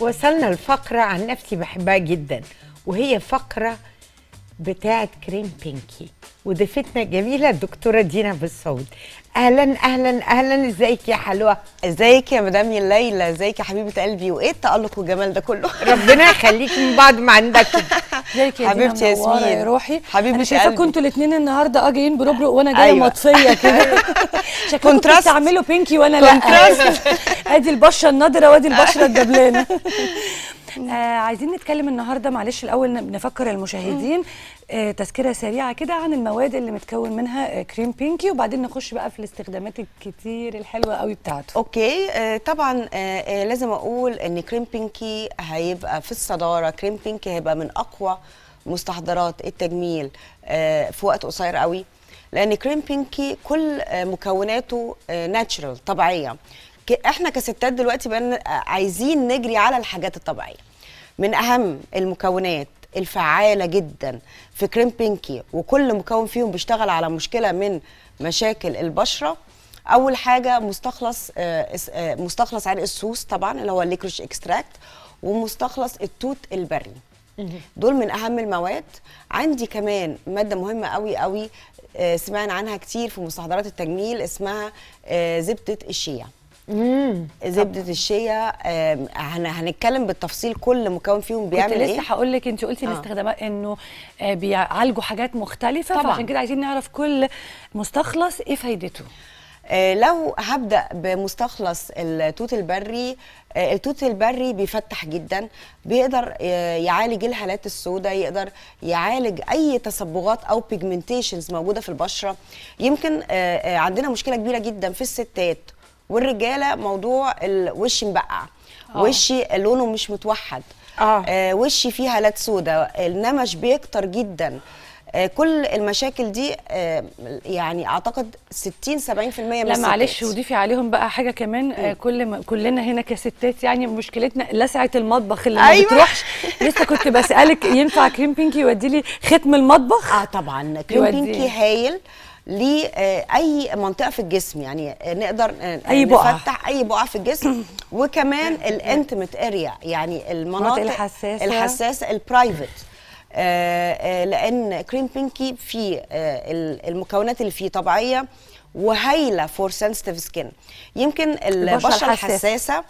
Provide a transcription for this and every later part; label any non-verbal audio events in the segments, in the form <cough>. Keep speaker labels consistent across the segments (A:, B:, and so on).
A: وصلنا لفقرة عن نفسي بحبها جدا وهي فقرة بتاعة كريم بينكي وضيفتنا الجميلة الدكتورة دينا بالصوت اهلا اهلا اهلا ازيك يا حلوة ازيك يا مدام ليلى ازيك يا حبيبة قلبي وايه التألق والجمال ده كله ربنا يخليك من بعض ما عندك <laughs> ازيك يا حبيبتي ياسمين يا روحي
B: حبيبتي انا شايفه كنتوا الاثنين النهارده جايين بربرق وانا جايه أيوة. مطفيه كده أيوة. <laughs> شكلكم بتعملوا بينكي وانا لا <laughs> ادي البشره النضره وادي البشره الدبلانه <laughs> آه عايزين نتكلم النهارده معلش الاول نفكر المشاهدين آه تذكره سريعه كده عن المواد اللي متكون منها آه كريم بينكي وبعدين نخش بقى في الاستخدامات الكتير الحلوه قوي بتاعته اوكي آه طبعا آه, آه، لازم
C: اقول ان كريم بينكي هيبقى في الصداره كريم بينكي هيبقى من اقوى مستحضرات التجميل آه في وقت قصير قوي لان كريم بينكي كل آه، مكوناته ناتشرال آه، طبيعيه احنا كستات دلوقتي بقى عايزين نجري على الحاجات الطبيعيه من اهم المكونات الفعاله جدا في كريم بينكي وكل مكون فيهم بيشتغل على مشكله من مشاكل البشره اول حاجه مستخلص آه، آه، مستخلص عرق السوس طبعا اللي هو الليكروش اكستراكت ومستخلص التوت البري دول من اهم المواد عندي كمان ماده مهمه قوي قوي آه، سمعنا عنها كتير في مستحضرات التجميل اسمها زبده الشيا زبده الشيا هنتكلم بالتفصيل كل مكون فيهم بيعمل كنت لسه ايه لسه هقول لك انت قلتي آه.
B: الاستخدامات انه آه، بيعالجوا حاجات مختلفه طبعا. فعشان كده عايزين نعرف كل مستخلص ايه فايدته آه، لو هبدا بمستخلص التوت البري آه، التوت
C: البري بيفتح جدا بيقدر يعالج الهالات السوداء يقدر يعالج اي تصبغات او بيجمنتيشنز موجوده في البشره يمكن عندنا مشكله كبيره جدا في الستات والرجاله موضوع الوش مبقع أوه. وشي لونه مش متوحد آه. آه وشي فيها لات سودا النمش بيكتر جدا آه كل المشاكل دي آه يعني اعتقد 60
B: 70% من لا معلش وضيفي عليهم بقى حاجه كمان آه كل ما كلنا هنا كستات يعني مشكلتنا لسعه المطبخ اللي أيوة. ما بتروحش لسه كنت بسالك ينفع كريم بينكي يودي لي ختم المطبخ اه طبعا كريم بينكي هايل لاي
C: منطقه في الجسم يعني نقدر اي بقعه نفتح اي بقعه في الجسم <coughs> وكمان الانتمت اريا يعني المناطق الحساسه الحساسه البرايفت آه، آه، لان كريم بينكي فيه المكونات اللي فيه طبيعيه وهايله فور سنسيتيف سكين يمكن البشره الحساسه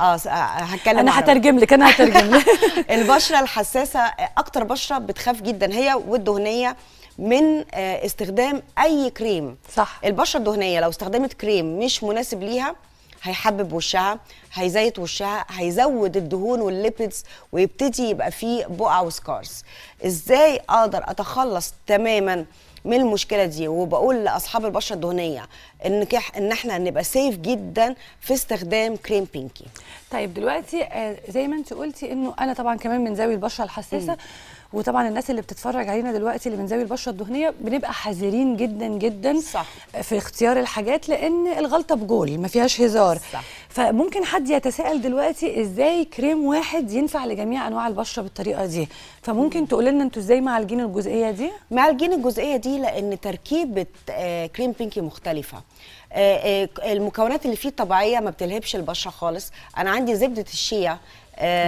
C: اه،, آه،, اه هتكلم انا هترجم لك انا هترجم لك <laughs> البشره الحساسه اكتر بشره بتخاف جدا هي والدهنيه من آه، استخدام اي كريم صح البشره الدهنيه لو استخدمت كريم مش مناسب ليها هيحبب وشها هيزيت وشها هيزود الدهون والليبيدز ويبتدي يبقى فيه بقع وسكارز ازاي اقدر اتخلص تماما من المشكله دي وبقول لاصحاب البشره الدهنيه
B: ان ان احنا نبقى سيف جدا في استخدام كريم بينكي طيب دلوقتي آه، زي ما انت قلتي انه انا طبعا كمان من زاوية البشره الحساسه م. وطبعا الناس اللي بتتفرج علينا دلوقتي اللي من زاويه البشره الدهنيه بنبقى حذرين جدا جدا صح. في اختيار الحاجات لان الغلطه بجول ما فيهاش هزار صح. فممكن حد يتساءل دلوقتي ازاي كريم واحد ينفع لجميع انواع البشره بالطريقه دي فممكن تقول لنا انتوا ازاي معالجين الجزئيه دي معالجين الجزئيه دي لان تركيبه آه، كريم بينكي مختلفه
C: آه، آه، المكونات اللي فيه طبيعيه ما بتلهبش البشره خالص انا عندي زبده الشيا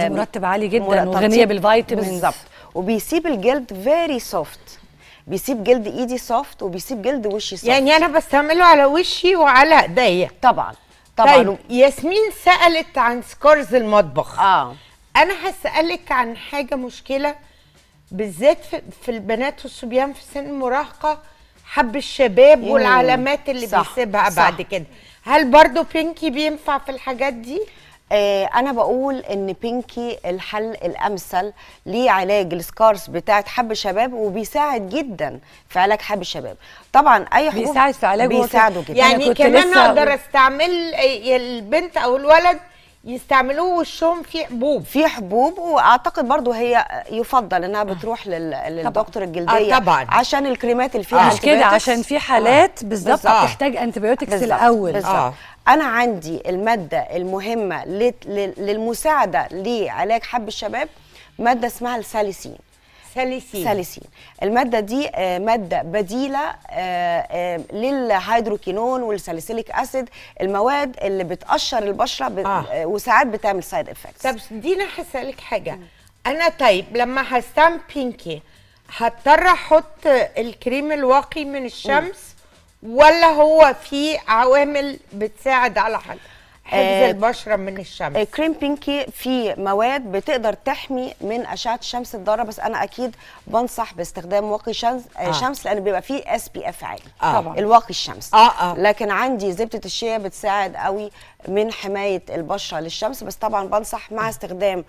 C: مرتب عالي جدا وغنيه بالفيتامينز بالظبط وبيسيب الجلد فيري سوفت بيسيب جلد ايدي سوفت وبيسيب جلد وشي سوفت
A: يعني انا بستعمله على وشي وعلى ايديا طبعا طبعا طيب ياسمين سالت عن سكارز المطبخ اه انا هسالك عن حاجه مشكله بالذات في البنات والصبيان في سن المراهقه حب الشباب والعلامات اللي صح بيسيبها صح بعد كده هل برضو بينكي بينفع في الحاجات دي آه، انا
C: بقول ان بينكي الحل الامثل لعلاج السكارس بتاعت حب الشباب وبيساعد جدا في علاج حب الشباب طبعا اي حبوب بيساعد في علاجه بيساعده جدا يعني كمان اقدر استعمل البنت او الولد يستعملوه وشهم فيه حبوب في حبوب واعتقد برضو هي يفضل انها آه. بتروح لل... للدكتور آه، الجلديه آه طبعا عشان الكريمات اللي فيها آه مش كده عشان في حالات بالظبط آه. بتحتاج انتبيوتكس الاول بالزبط. آه. انا عندي الماده المهمه للمساعده لعلاج حب الشباب ماده اسمها الساليسين ساليسين ساليسين المادة دي آه، مادة بديلة آه، آه، للهيدروكينون والساليسيليك أسيد المواد اللي بتقشر البشرة آه. وساعات بتعمل سايد افكتس طب دينا هسألك حاجة أنا طيب لما هستعمل بينكي
A: هضطر أحط الكريم الواقي من الشمس م. ولا هو
C: في عوامل بتساعد على حل حفظ آه، البشره من الشمس الكريم آه، كريم بينكي فيه مواد بتقدر تحمي من اشعه الشمس الضاره بس انا اكيد بنصح باستخدام واقي شمس آه. آه. شمس لان بيبقى فيه اس بي اف عالي آه. طبعا الواقي الشمس آه آه. لكن عندي زبده الشيا بتساعد قوي من حمايه البشره للشمس بس طبعا بنصح مع استخدام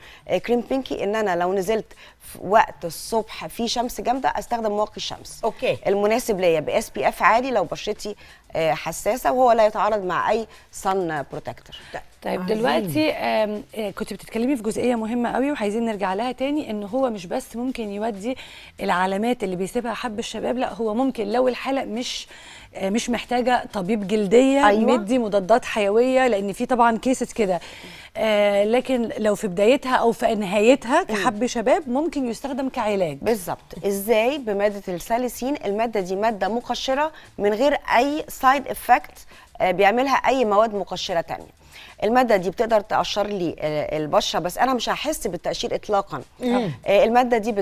C: كريم بينكي ان انا لو نزلت في وقت الصبح في شمس جامده استخدم واقي الشمس اوكي المناسب ليا باس بي اف عالي لو بشرتي آه،
B: حساسه وهو لا يتعارض مع اي صن بروتكتور طيب أيوة. دلوقتي آه، كنت بتتكلمي في جزئيه مهمه قوي وعايزين نرجع لها تاني ان هو مش بس ممكن يودي العلامات اللي بيسيبها حب الشباب لا هو ممكن لو الحاله مش آه، مش محتاجه طبيب جلديه أيوة. مدي مضادات حيويه لان في طبعا كيسز كده آه، لكن لو في بدايتها او في نهايتها كحب شباب ممكن يستخدم كعلاج بالظبط
C: ازاي بماده السالسين الماده دي ماده مقشره من غير اي سايد افكت بيعملها اي مواد مقشره تانية الماده دي بتقدر تقشر لي آه، البشره بس انا مش هحس بالتقشير اطلاقا آه، الماده دي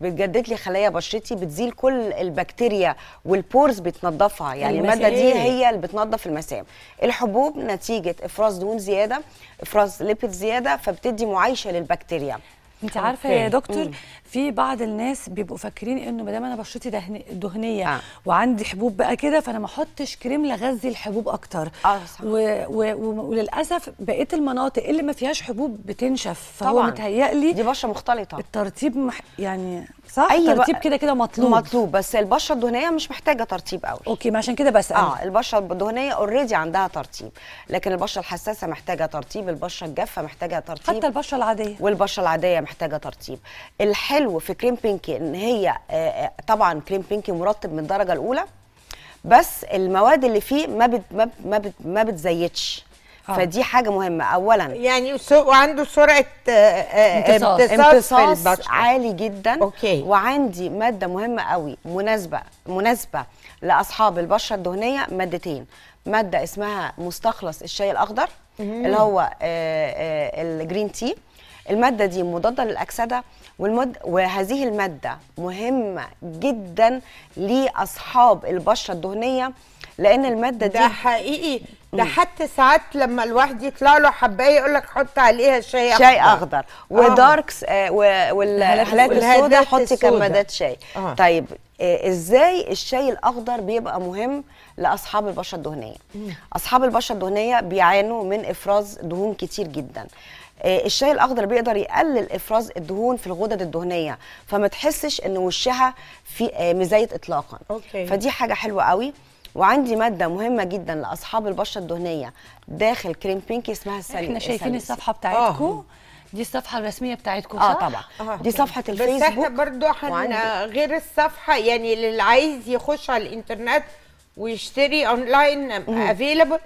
C: بتجدد لي خلايا بشرتي بتزيل كل البكتيريا والبورز بتنظفها يعني المسائل. الماده دي هي اللي بتنظف المسام الحبوب نتيجه افراز دهون زياده افراز ليبيد زياده
B: فبتدي معايشه للبكتيريا انت عارفه يا دكتور مم. في بعض الناس بيبقوا فاكرين انه ما دام انا بشرتي دهنيه آه. وعندي حبوب بقى كده فانا ما احطش كريم لغذي الحبوب اكتر اه صح. و... و... و... وللاسف بقيه المناطق اللي ما فيهاش حبوب بتنشف فهو طبعا متهيألي دي بشره مختلطه الترطيب مح... يعني صح أي ترطيب كده
C: كده مطلوب مطلوب بس البشره الدهنيه مش محتاجه ترطيب قوي اوكي ما عشان كده بس اه البشره الدهنيه اوريدي عندها ترطيب لكن البشره الحساسه محتاجه ترطيب البشره الجافه محتاجه ترطيب حتى البشره العاديه والبشره العاديه محتاجه ترطيب الحلو في كريم بينكي ان هي آه، آه، طبعا كريم بينكي مرطب من الدرجه الاولى بس المواد اللي فيه ما بت ما بت ما بتزيدش آه. فدي حاجه مهمه اولا يعني وعنده سرعه امتصاص امتصاص في عالي جدا أوكي. وعندي ماده مهمه قوي مناسبه مناسبه لاصحاب البشره الدهنيه مادتين ماده اسمها مستخلص الشاي الاخضر اللي هو الجرين تي الماده دي مضاده للاكسده والمد وهذه الماده مهمه جدا لاصحاب البشره الدهنيه لان الماده دي ده
A: حقيقي ده حتى ساعات لما الواحد يطلع له حبايه يقول لك حط عليها شاي اخضر شاي اخضر آه. وداركس
C: آه والهالات السوداء حطي كمادات شاي آه. طيب آه ازاي الشاي الاخضر بيبقى مهم لاصحاب البشره الدهنيه اصحاب البشره الدهنيه بيعانوا من افراز دهون كتير جدا آه، الشاي الاخضر بيقدر يقلل افراز الدهون في الغدد الدهنيه فما تحسش ان وشها في آه، مزيت اطلاقا
A: أوكي. فدي حاجه
C: حلوه قوي وعندي ماده مهمه جدا لاصحاب البشره الدهنيه داخل كريم بينكي اسمها السليم احنا شايفين السليم. الصفحه بتاعتكم آه. دي الصفحه الرسميه بتاعتكم اه طبعا آه. دي صفحه الفيسبوك بس احنا
A: برضو احنا غير الصفحه يعني اللي عايز يخش على الانترنت ويشتري اونلاين افيلبل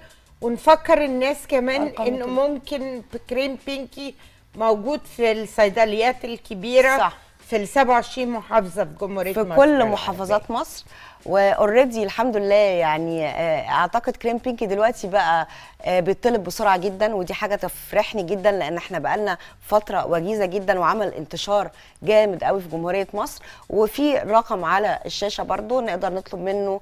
A: ونفكر الناس كمان ان ممكن كريم بينكي موجود في الصيدليات الكبيره صح في ال 27 محافظه في جمهوريه في مصر في كل
C: محافظات مصر واوريدي الحمد لله يعني آه، اعتقد كريم بينكي دلوقتي بقى آه، بيطلب بسرعه جدا ودي حاجه تفرحني جدا لان احنا بقالنا فتره وجيزه جدا وعمل انتشار جامد قوي في جمهوريه مصر وفي رقم على الشاشه برضو نقدر نطلب منه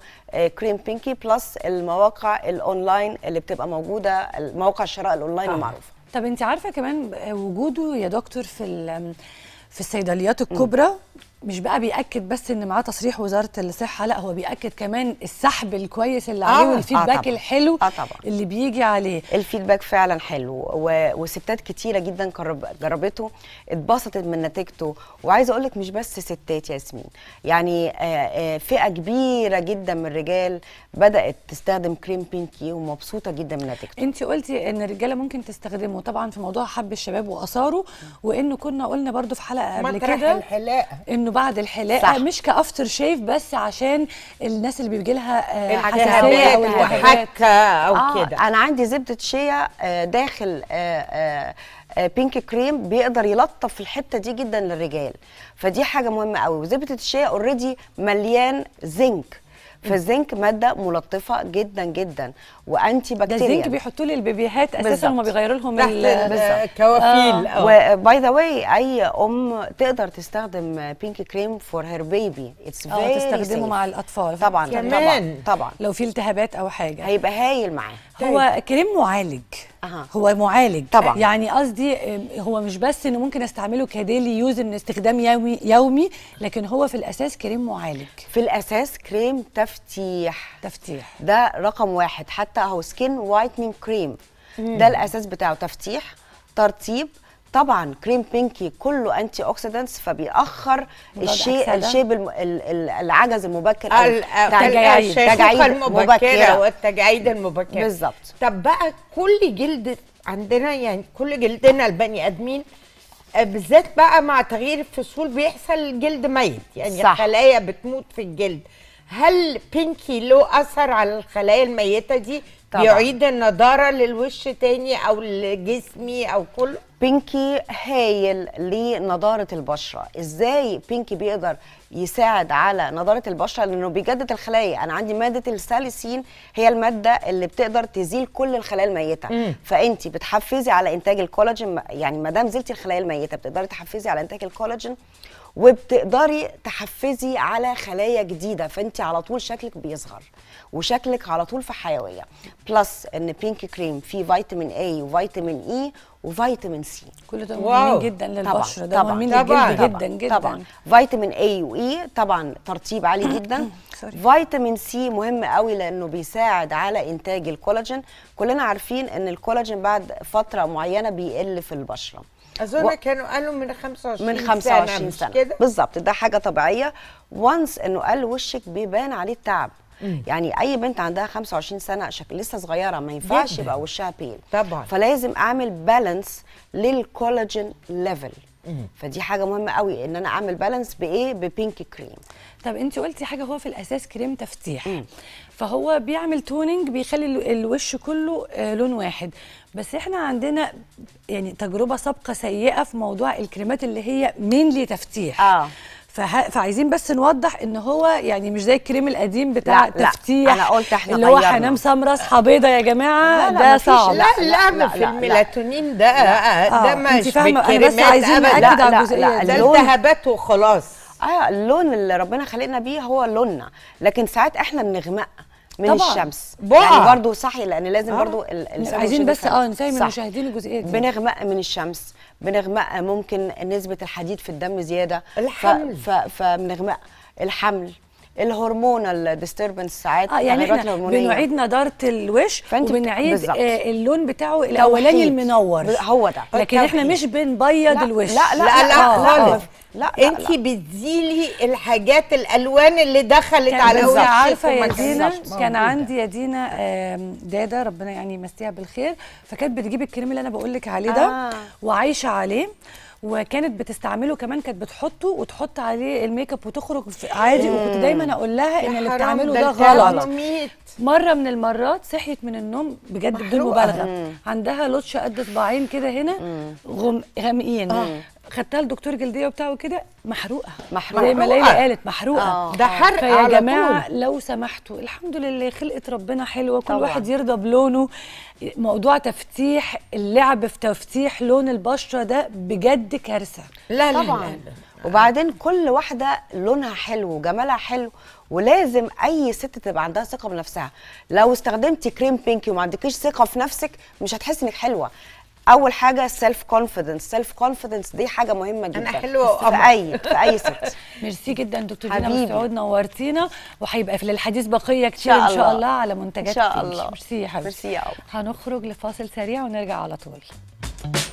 C: كريم بينكي بلس المواقع الاونلاين اللي بتبقى موجوده مواقع الشراء الاونلاين المعروفه
B: طب انت عارفه كمان وجوده يا دكتور في في الصيدليات الكبرى مش بقى بياكد بس ان معاه تصريح وزاره الصحه لا هو بياكد كمان السحب الكويس اللي آه، عليه آه والفيدباك آه
C: الحلو آه طبعا. اللي بيجي عليه الفيدباك فعلا حلو و... وستات كتيره جدا جرب... جربته اتبسطت من نتيجته وعايزه اقول لك مش بس ستات ياسمين يعني آه، آه، فئه كبيره جدا من الرجال بدات تستخدم كريم بينكي ومبسوطه جدا من نتيجته
B: انت قلتي ان الرجاله ممكن تستخدمه طبعا في موضوع حب الشباب واثاره وانه كنا قلنا برده في حلقه قبل كده انه بعد الحلاقه صح. مش كافتر شيف بس عشان الناس اللي بيجي لها آه، حساسيه او حكه او آه كده انا عندي زبده شيا آه، داخل بينك آه،
C: كريم بيقدر يلطف الحته دي جدا للرجال فدي حاجه مهمه قوي وزبده الشيا اوريدي مليان زنك فالزنك ماده ملطفه جدا جدا وانتي بكتيريا ده الزنك بيحطوه للبيبيهات اساسا وما بيغيروا
B: لهم الكوافيل آه.
C: ذا آه. واي آه، اي ام تقدر تستخدم بينك كريم فور هير بيبي
B: اتس فيري تستخدمه مع الاطفال طبعا كمان. طبعا طبعا لو في التهابات او حاجه هيبقى هايل معاه هو كريم معالج أه. هو معالج طبعا يعني قصدي هو مش بس انه ممكن استعمله كديلي يوز ان استخدام يومي يومي لكن هو في الاساس كريم معالج في الاساس كريم تفتيح تفتيح ده رقم واحد حتى
C: هو سكين وايتنينج كريم ده الاساس بتاعه تفتيح ترطيب طبعا كريم بينكي كله انتي اوكسيدنتس فبيأخر الشيء الشيب العجز المبكر التجاعيد آه، التجاعيد المبكره
A: والتجاعيد المبكره بالظبط طب بقى كل جلد عندنا يعني كل جلدنا البني ادمين آه، بالذات بقى مع تغيير الفصول بيحصل جلد ميت يعني صح. الخلايا بتموت في الجلد هل بينكي له اثر على الخلايا الميته دي طبعا. بيعيد النضاره للوش تاني او لجسمي او كله
C: بينكي هايل لنضاره البشره ازاي بينكي بيقدر يساعد على نضاره البشره لانه بيجدد الخلايا انا عندي ماده الساليسين هي الماده اللي بتقدر تزيل كل الخلايا الميته مم. فانت بتحفزي على انتاج الكولاجين يعني ما دام زلتي الخلايا الميته بتقدري تحفزي على انتاج الكولاجين وبتقدري تحفزي على خلايا جديده فانت على طول شكلك بيصغر وشكلك على طول في حيويه بلس ان بينكي كريم فيه فيتامين اي وفيتامين اي e وفيتامين سي كل ده مهم جدا للبشره ده مهم جدا طبعًا جدا طبعًا جدا طبعا فيتامين اي واي e، طبعا ترطيب عالي <coughs> جدا فيتامين سي مهم قوي لانه بيساعد على انتاج الكولاجين كلنا عارفين ان الكولاجين بعد فتره معينه بيقل في البشره اظن و...
A: كانوا قالوا من 25 من 25 سنه, سنة. بالظبط
C: ده حاجه طبيعيه وانس انه قال وشك بيبان عليه التعب يعني اي بنت عندها 25 سنه شكل لسه صغيره ما ينفعش يبقى وشها بين طبعا فلازم اعمل بالانس للكولاجين ليفل فدي حاجه مهمه قوي ان انا اعمل بالانس بايه ببينك كريم
B: طب انت قلتي حاجه هو في الاساس كريم تفتيح مم. فهو بيعمل توننج بيخلي الوش كله آه، لون واحد بس احنا عندنا يعني تجربه سابقه سيئه في موضوع الكريمات اللي هي مينلي تفتيح اه فه... فعايزين بس نوضح ان هو يعني مش زي الكريم القديم بتاع لا تفتيح لا انا قلت احنا اللي هو حنام سمره اصحى بيضه يا جماعه لا لا ده صعب لا لا, لا, في الميلاتونين ده لا ده مش بالكريمات
A: ابدا لا لا ده التهابات
C: وخلاص اه اللون اللي ربنا خلقنا بيه هو لوننا لكن ساعات احنا بنغمق من طبعا. الشمس بقى. يعني برضو صحي لان لازم آه. برضو عايزين بس اه نفهم المشاهدين الجزئيه دي بنغمق من الشمس بنغمق ممكن نسبه الحديد في الدم زياده الحمل ف... ف... فبنغمق الحمل الهرمون الديستربنس ساعات اه يعني احنا بنعيد
B: نضاره الوش
C: وبنعيد آه اللون
B: بتاعه الاولاني المنور هو ده لكن احنا مش
A: بنبيض لا الوش لا لا لا, لا, آه، لا لا, لا انت بتزيلي الحاجات
B: الالوان اللي دخلت على وشك عارفه يا دينا كان عندي يا دينا داده ربنا يعني يمسيها بالخير فكانت بتجيب الكريم اللي انا بقول لك عليه ده آه. وعايشه عليه وكانت بتستعمله كمان كانت بتحطه وتحط عليه الميك اب وتخرج عادي وكنت دايما اقول لها ان اللي بتعمله ده غلط مره من المرات صحيت من النوم بجد بدون مبالغه عندها لطشه قد صباعين كده هنا غامقين خدتها لدكتور جلديه وبتاع وكده محروقه محروقه زي ما ليلى قالت محروقه آه. ده آه. حرق يا جماعه طول. لو سمحتوا الحمد لله خلقه ربنا حلوه كل طبعا. واحد يرضى بلونه موضوع تفتيح اللعب في تفتيح لون البشره ده بجد كارثه لا لا طبعا لا لا. وبعدين كل واحده لونها حلو
C: وجمالها حلو ولازم اي ست تبقى عندها ثقه بنفسها لو استخدمتي كريم بينكي وما عندكيش ثقه في نفسك مش هتحسي انك حلوه اول حاجه سيلف كونفيدنس سيلف
B: كونفيدنس دي حاجه مهمه جدا انا حلوه في اي في اي <laughs> ست ميرسي جدا دكتور دينا مسعود نورتينا وهيبقى في الحديث بقيه كتير ان شاء الله على منتجات ان شاء الله ميرسي يا حبيبتي ميرسي يا هنخرج لفاصل سريع ونرجع على طول